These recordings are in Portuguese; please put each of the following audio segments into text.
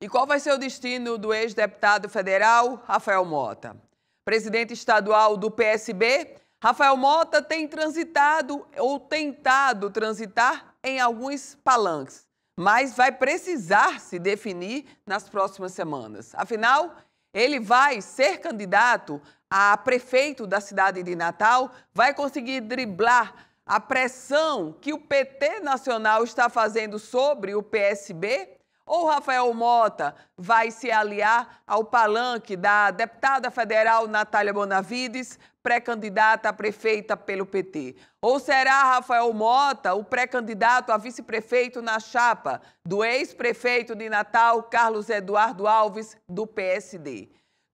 E qual vai ser o destino do ex-deputado federal Rafael Mota? Presidente estadual do PSB, Rafael Mota tem transitado ou tentado transitar em alguns palanques, mas vai precisar se definir nas próximas semanas. Afinal, ele vai ser candidato a prefeito da cidade de Natal, vai conseguir driblar a pressão que o PT nacional está fazendo sobre o PSB ou Rafael Mota vai se aliar ao palanque da deputada federal Natália Bonavides, pré-candidata a prefeita pelo PT? Ou será Rafael Mota o pré-candidato a vice-prefeito na chapa do ex-prefeito de Natal, Carlos Eduardo Alves, do PSD?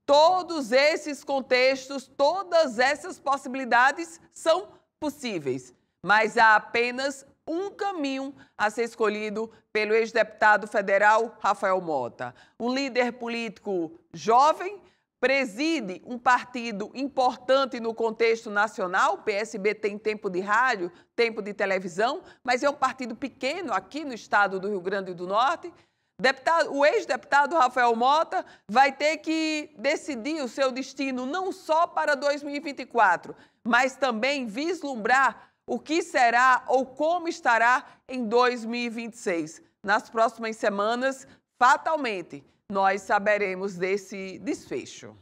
Todos esses contextos, todas essas possibilidades são possíveis, mas há apenas um caminho a ser escolhido pelo ex-deputado federal Rafael Mota. Um líder político jovem preside um partido importante no contexto nacional. O PSB tem tempo de rádio, tempo de televisão, mas é um partido pequeno aqui no estado do Rio Grande do Norte. Deputado, o ex-deputado Rafael Mota vai ter que decidir o seu destino não só para 2024, mas também vislumbrar o que será ou como estará em 2026. Nas próximas semanas, fatalmente, nós saberemos desse desfecho.